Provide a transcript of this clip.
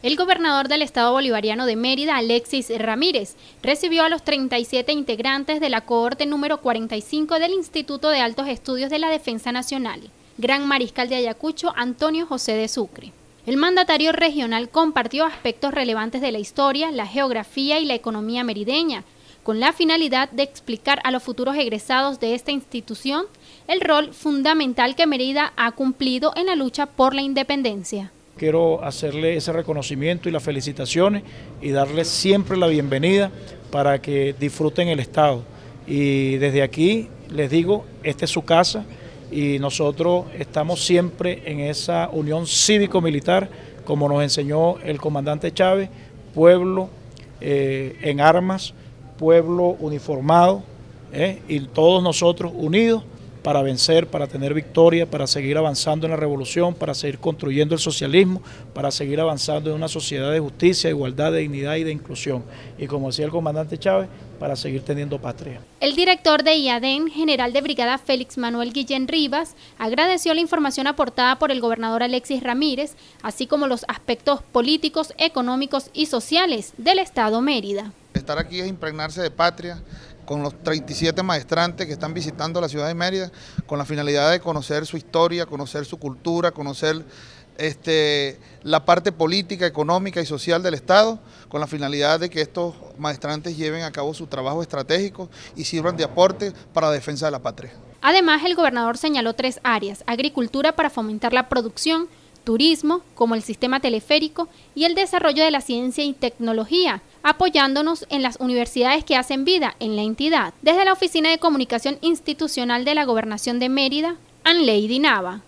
El gobernador del Estado Bolivariano de Mérida, Alexis Ramírez, recibió a los 37 integrantes de la cohorte número 45 del Instituto de Altos Estudios de la Defensa Nacional, Gran Mariscal de Ayacucho, Antonio José de Sucre. El mandatario regional compartió aspectos relevantes de la historia, la geografía y la economía merideña, con la finalidad de explicar a los futuros egresados de esta institución el rol fundamental que Mérida ha cumplido en la lucha por la independencia quiero hacerle ese reconocimiento y las felicitaciones y darle siempre la bienvenida para que disfruten el Estado. Y desde aquí les digo, esta es su casa y nosotros estamos siempre en esa unión cívico-militar, como nos enseñó el comandante Chávez, pueblo eh, en armas, pueblo uniformado eh, y todos nosotros unidos para vencer, para tener victoria, para seguir avanzando en la revolución, para seguir construyendo el socialismo, para seguir avanzando en una sociedad de justicia, igualdad, dignidad y de inclusión. Y como decía el comandante Chávez, para seguir teniendo patria. El director de IADEN, general de brigada Félix Manuel Guillén Rivas, agradeció la información aportada por el gobernador Alexis Ramírez, así como los aspectos políticos, económicos y sociales del Estado Mérida. Estar aquí es impregnarse de patria, con los 37 maestrantes que están visitando la ciudad de Mérida, con la finalidad de conocer su historia, conocer su cultura, conocer este, la parte política, económica y social del Estado, con la finalidad de que estos maestrantes lleven a cabo su trabajo estratégico y sirvan de aporte para la defensa de la patria. Además, el gobernador señaló tres áreas, agricultura para fomentar la producción, turismo, como el sistema teleférico y el desarrollo de la ciencia y tecnología, apoyándonos en las universidades que hacen vida en la entidad. Desde la Oficina de Comunicación Institucional de la Gobernación de Mérida, Anley Nava.